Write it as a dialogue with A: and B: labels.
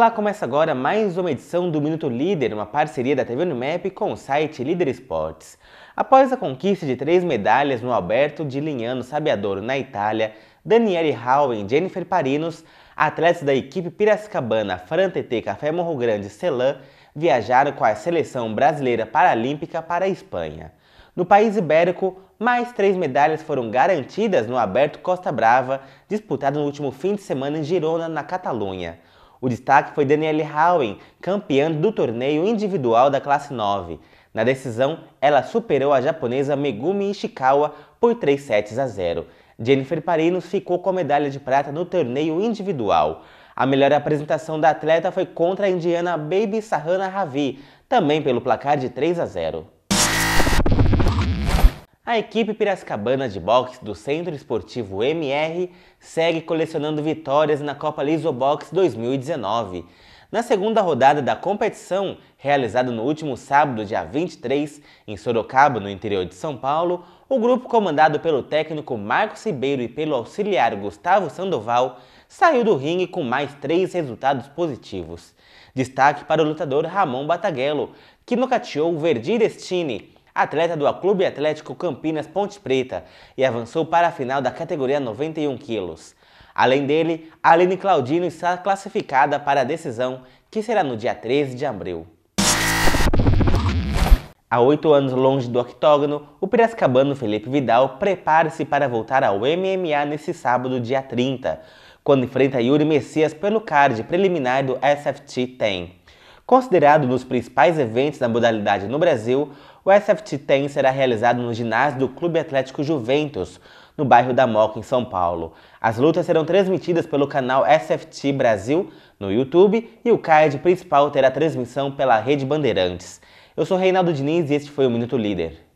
A: Olá, começa agora mais uma edição do Minuto Líder, uma parceria da TV Unimap com o site Líder Esportes. Após a conquista de três medalhas no Alberto de Linhano Sabiadouro, na Itália, Daniele Howen e Jennifer Parinos, atletas da equipe Piracicabana, Frantete, Café Morro Grande e viajaram com a seleção brasileira paralímpica para a Espanha. No país ibérico, mais três medalhas foram garantidas no Aberto Costa Brava, disputado no último fim de semana em Girona, na Catalunha. O destaque foi Danielle Howen, campeã do torneio individual da classe 9. Na decisão, ela superou a japonesa Megumi Ishikawa por 3 sets a 0. Jennifer Parinos ficou com a medalha de prata no torneio individual. A melhor apresentação da atleta foi contra a indiana Baby Sahana Ravi, também pelo placar de 3 a 0. A equipe piracicabana de boxe do Centro Esportivo MR segue colecionando vitórias na Copa Lisobox 2019. Na segunda rodada da competição, realizada no último sábado, dia 23, em Sorocaba, no interior de São Paulo, o grupo comandado pelo técnico Marcos Ribeiro e pelo auxiliar Gustavo Sandoval saiu do ringue com mais três resultados positivos. Destaque para o lutador Ramon Bataguello, que nocateou Verdi Destini, atleta do Clube Atlético Campinas Ponte Preta, e avançou para a final da categoria 91 quilos. Além dele, Aline Claudino está classificada para a decisão, que será no dia 13 de abril. Há oito anos longe do octógono, o piracicabano Felipe Vidal prepara-se para voltar ao MMA nesse sábado, dia 30, quando enfrenta Yuri Messias pelo card preliminar do SFT 10. Considerado um dos principais eventos da modalidade no Brasil, o SFT Ten será realizado no ginásio do Clube Atlético Juventus, no bairro da Moca, em São Paulo. As lutas serão transmitidas pelo canal SFT Brasil no YouTube e o card principal terá transmissão pela Rede Bandeirantes. Eu sou Reinaldo Diniz e este foi o Minuto Líder.